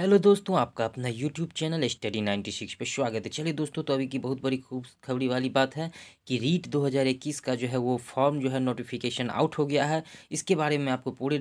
hello दोस्तों आपका अपना YouTube channel study ninety six पर स्वागत है चलिए दोस्तों तो अभी की बहुत बड़ी खूब खबरी वाली बात है कि रीट 2021 का जो है वो फॉर्म जो है नोटिफिकेशन आउट हो गया है इसके बारे में आपको पूरे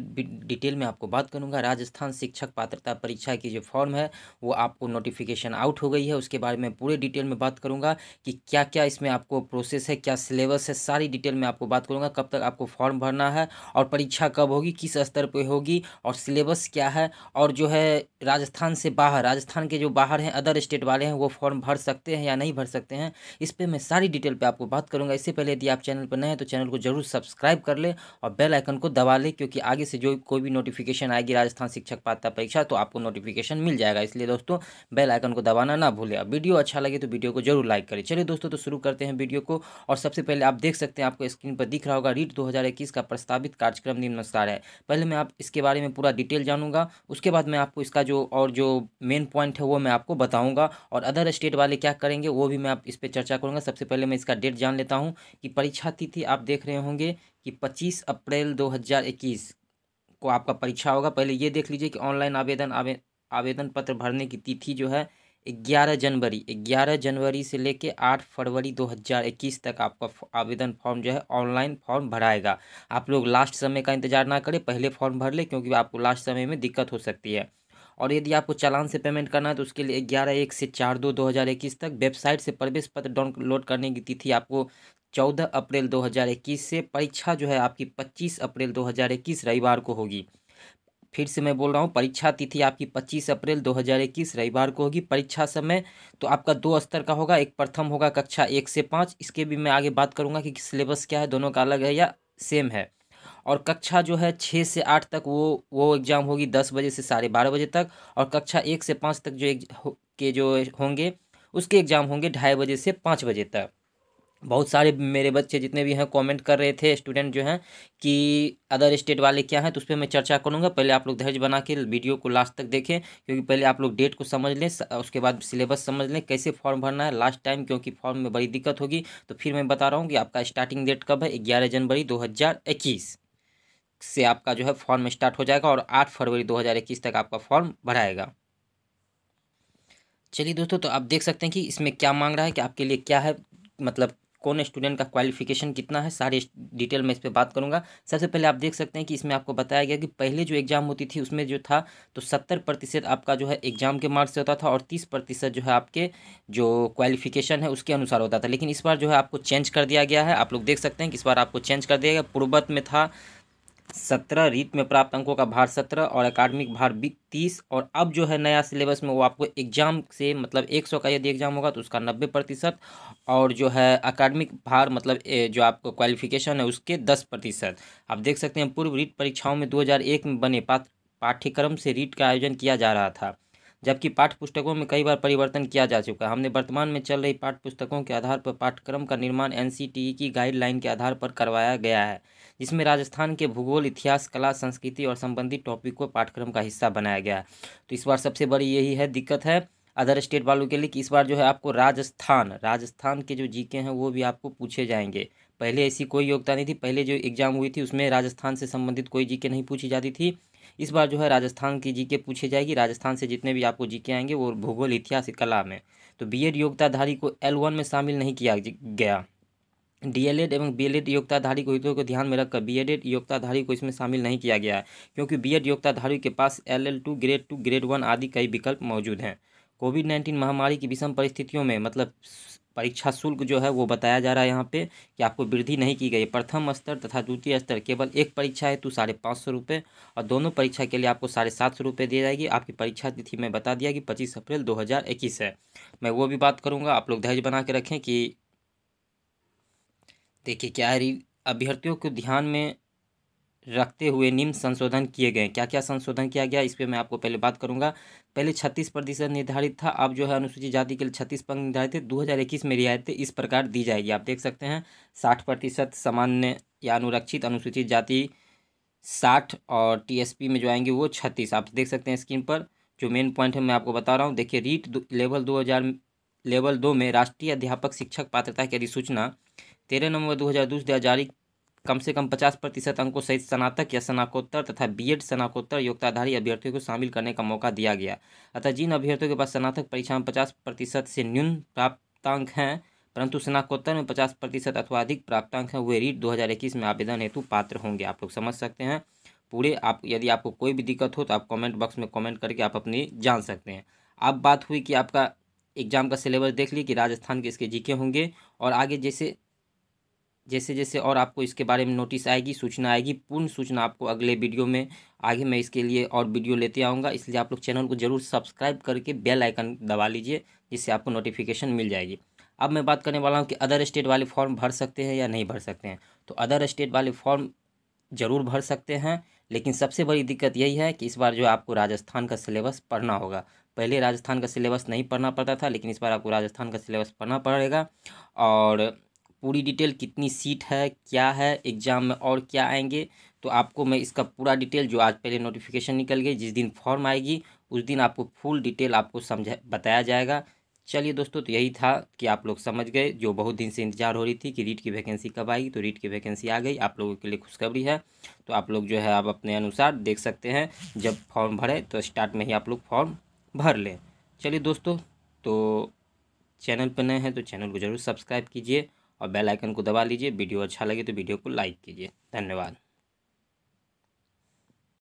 डिटेल में आपको बात करूंगा राजस्थान शिक्षक पात्रता परीक्षा की जो फॉर्म है वो आपको नोटिफिकेशन आउट हो गई है उसके बारे में पूरे डिटेल में बात करूँगा कि क्या क्या इसमें आपको प्रोसेस है क्या सिलेबस है सारी डिटेल में आपको बात करूँगा कब तक आपको फॉर्म भरना है और परीक्षा कब होगी किस स्तर पर होगी और सिलेबस क्या है और जो है राजस्थान राजस्थान से बाहर राजस्थान के जो बाहर हैं अदर स्टेट वाले हैं वो फॉर्म भर सकते हैं या नहीं भर सकते हैं इस पर मैं सारी डिटेल पे आपको बात करूंगा इससे पहले यदि आप चैनल पर नए हैं तो चैनल को जरूर सब्सक्राइब कर ले और बेल आइकन को दबा लें क्योंकि आगे से जो कोई भी नोटिफिकेशन आएगी राजस्थान शिक्षक पात्रता परीक्षा तो आपको नोटिफिकेशन मिल जाएगा इसलिए दोस्तों बेल आइकन को दबाना ना भूलें अब वीडियो अच्छा लगे तो वीडियो को जरूर लाइक करें चलिए दोस्तों तो शुरू करते हैं वीडियो को और सबसे पहले आप देख सकते हैं आपको स्क्रीन पर दिख रहा होगा रीट दो का प्रस्तावित कार्यक्रम निम्नुसार है पहले मैं आप इसके बारे में पूरा डिटेल जानूंगा उसके बाद मैं आपको इसका जो और जो मेन पॉइंट है वो मैं आपको बताऊंगा और अदर स्टेट वाले क्या करेंगे वो भी मैं आप इस पर चर्चा करूंगा सबसे पहले मैं इसका डेट जान लेता हूं कि परीक्षा तिथि आप देख रहे होंगे कि 25 अप्रैल 2021 को आपका परीक्षा होगा पहले ये देख लीजिए कि ऑनलाइन आवेदन आवे, आवेदन पत्र भरने की तिथि जो है ग्यारह जनवरी ग्यारह जनवरी से लेके आठ फरवरी इक्कीस तक आपका आवेदन फॉर्म जो है ऑनलाइन फॉर्म भराएगा आप लोग लास्ट समय का इंतजार ना करें पहले फॉर्म भर ले क्योंकि आपको लास्ट समय में दिक्कत हो सकती है और यदि आपको चालान से पेमेंट करना है तो उसके लिए ग्यारह एक से चार दो दो हज़ार इक्कीस तक वेबसाइट से प्रवेश पत्र डाउनलोड करने की तिथि आपको चौदह अप्रैल दो हज़ार इक्कीस से परीक्षा जो है आपकी पच्चीस अप्रैल दो हज़ार इक्कीस रविवार को होगी फिर से मैं बोल रहा हूँ परीक्षा तिथि आपकी पच्चीस अप्रैल दो हज़ार इक्कीस रविवार को होगी परीक्षा समय तो आपका दो स्तर का होगा एक प्रथम होगा कक्षा एक से पाँच इसके भी मैं आगे बात करूँगा कि सिलेबस क्या है दोनों का अलग है या सेम है और कक्षा जो है छः से आठ तक वो वो एग्ज़ाम होगी दस बजे से साढ़े बारह बजे तक और कक्षा एक से पाँच तक जो के जो होंगे उसके एग्ज़ाम होंगे ढाई बजे से पाँच बजे तक बहुत सारे मेरे बच्चे जितने भी हैं कमेंट कर रहे थे स्टूडेंट जो हैं कि अदर स्टेट वाले क्या हैं तो उस पर मैं चर्चा करूंगा पहले आप लोग धैर्य बना के वीडियो को लास्ट तक देखें क्योंकि पहले आप लोग डेट को समझ लें उसके बाद सिलेबस समझ लें कैसे फॉर्म भरना है लास्ट टाइम क्योंकि फॉर्म में बड़ी दिक्कत होगी तो फिर मैं बता रहा हूँ कि आपका स्टार्टिंग डेट कब है ग्यारह जनवरी दो से आपका जो है फॉर्म स्टार्ट हो जाएगा और आठ फरवरी दो तक आपका फॉर्म भराएगा चलिए दोस्तों तो आप देख सकते हैं कि इसमें क्या मांग रहा है कि आपके लिए क्या है मतलब कौन स्टूडेंट का क्वालिफिकेशन कितना है सारे डिटेल में इस पर बात करूँगा सबसे पहले आप देख सकते हैं कि इसमें आपको बताया गया कि पहले जो एग्ज़ाम होती थी उसमें जो था तो सत्तर प्रतिशत आपका जो है एग्ज़ाम के मार्क्स से होता था और तीस प्रतिशत जो है आपके जो क्वालिफिकेशन है उसके अनुसार होता था लेकिन इस बार जो है आपको चेंज कर दिया गया है आप लोग देख सकते हैं कि इस बार आपको चेंज कर दिया गया पूर्वत में था सत्रह रीत में प्राप्त अंकों का भार सत्रह और अकाडमिक भार तीस और अब जो है नया सिलेबस में वो आपको एग्जाम से मतलब एक सौ का यदि एग्जाम होगा तो उसका नब्बे प्रतिशत और जो है अकाडमिक भार मतलब जो आपको क्वालिफिकेशन है उसके दस प्रतिशत आप देख सकते हैं पूर्व रीट परीक्षाओं में दो हज़ार एक में बने पाठ्यक्रम से रीट का आयोजन किया जा रहा था जबकि पाठ्य पुस्तकों में कई बार परिवर्तन किया जा चुका है हमने वर्तमान में चल रही पाठ्य पुस्तकों के आधार पर पाठ्यक्रम का निर्माण एन की गाइडलाइन के आधार पर करवाया गया है जिसमें राजस्थान के भूगोल इतिहास कला संस्कृति और संबंधित टॉपिक को पाठ्यक्रम का हिस्सा बनाया गया है तो इस बार सबसे बड़ी यही है दिक्कत है अदर स्टेट वालों के लिए कि इस बार जो है आपको राजस्थान राजस्थान के जो जीके हैं वो भी आपको पूछे जाएंगे पहले ऐसी कोई योग्यता नहीं थी पहले जो एग्ज़ाम हुई थी उसमें राजस्थान से संबंधित कोई जीके नहीं पूछी जाती थी इस बार जो है राजस्थान की जीके पूछी जाएगी राजस्थान से जितने भी आपको जीके आएंगे वो भूगोल इतिहास कला में तो बी एड योग्यताधारी को एल वन में शामिल नहीं किया गया डीएलएड एवं बीएलएड योग्यताधारी को हितों को ध्यान में रखकर एड योग्यताधारी को इसमें शामिल नहीं किया गया है क्योंकि बीएड योग्यताधारी के पास LL two grade two grade one आदि कई विकल्प मौजूद हैं कोविड नाइन्टीन महामारी की विषम परिस्थितियों में मतलब परीक्षा शुल्क जो है वो बताया जा रहा है यहाँ पे कि आपको वृद्धि नहीं की गई है प्रथम स्तर तथा द्वितीय स्तर केवल एक परीक्षा है तो साढ़े पाँच सौ रुपये और दोनों परीक्षा के लिए आपको साढ़े सात सौ रुपये दी जाएगी आपकी परीक्षा तिथि में बता दिया कि पच्चीस अप्रैल दो हज़ार इक्कीस है मैं वो भी बात करूँगा आप लोग दहेज बना के रखें कि देखिए क्या है अभ्यर्थियों को ध्यान में रखते हुए निम्न संशोधन किए गए क्या क्या संशोधन किया गया इस पर मैं आपको पहले बात करूंगा पहले छत्तीस प्रतिशत निर्धारित था अब जो है अनुसूचित जाति के लिए छत्तीस पंख निर्धारित थे दो हज़ार इक्कीस में रियायतें इस प्रकार दी जाएगी आप देख सकते हैं साठ प्रतिशत सामान्य या अनुरक्षित अनुसूचित जाति साठ और टी में जो आएंगे वो छत्तीस आप देख सकते हैं स्क्रीन पर जो मेन पॉइंट है मैं आपको बता रहा हूँ देखिए रीट लेवल दो हज़ार लेवल दो में राष्ट्रीय अध्यापक शिक्षक पात्रता की अधिसूचना तेरह नवंबर दो हज़ार दो जारी कम से कम पचास प्रतिशत अंकों सहित स्नातक या स्नाकोत्तर तथा बीएड स्नाकोत्तर योग्यताधारी अभ्यर्थियों को शामिल करने का मौका दिया गया अतः जिन अभ्यर्थियों के पास स्नातक परीक्षा में पचास प्रतिशत से न्यून प्राप्तांक हैं परंतु स्नाकोत्तर में पचास प्रतिशत अथवा अधिक प्राप्तांक हैं वे रीट इक्कीस में आवेदन हेतु पात्र होंगे आप लोग समझ सकते हैं पूरे आप यदि आपको कोई भी दिक्कत हो तो आप कॉमेंट बॉक्स में कॉमेंट करके आप अपनी जान सकते हैं अब बात हुई कि आपका एग्ज़ाम का सिलेबस देख ली कि राजस्थान के इसके जीके होंगे और आगे जैसे जैसे जैसे और आपको इसके बारे में नोटिस आएगी सूचना आएगी पूर्ण सूचना आपको अगले वीडियो में आगे मैं इसके लिए और वीडियो लेते आऊँगा इसलिए आप लोग चैनल को जरूर सब्सक्राइब करके बेल आइकन दबा लीजिए जिससे आपको नोटिफिकेशन मिल जाएगी अब मैं बात करने वाला हूँ कि अदर स्टेट वाले फॉर्म भर सकते हैं या नहीं भर सकते हैं तो अदर स्टेट वाले फॉर्म ज़रूर भर सकते हैं लेकिन सबसे बड़ी दिक्कत यही है कि इस बार जो आपको राजस्थान का सिलेबस पढ़ना होगा पहले राजस्थान का सिलेबस नहीं पढ़ना पड़ता था लेकिन इस बार आपको राजस्थान का सिलेबस पढ़ना पड़ेगा और पूरी डिटेल कितनी सीट है क्या है एग्ज़ाम में और क्या आएंगे तो आपको मैं इसका पूरा डिटेल जो आज पहले नोटिफिकेशन निकल गई जिस दिन फॉर्म आएगी उस दिन आपको फुल डिटेल आपको समझा बताया जाएगा चलिए दोस्तों तो यही था कि आप लोग समझ गए जो बहुत दिन से इंतजार हो रही थी कि रीट की वैकेंसी कब आएगी तो रीट की वैकेंसी आ गई आप लोगों के लिए खुशखबरी है तो आप लोग जो है आप अपने अनुसार देख सकते हैं जब फॉर्म भरें तो स्टार्ट में ही आप लोग फॉर्म भर लें चलिए दोस्तों तो चैनल पर नए हैं तो चैनल को ज़रूर सब्सक्राइब कीजिए और बेल आइकन को दबा लीजिए वीडियो अच्छा लगे तो वीडियो को लाइक कीजिए धन्यवाद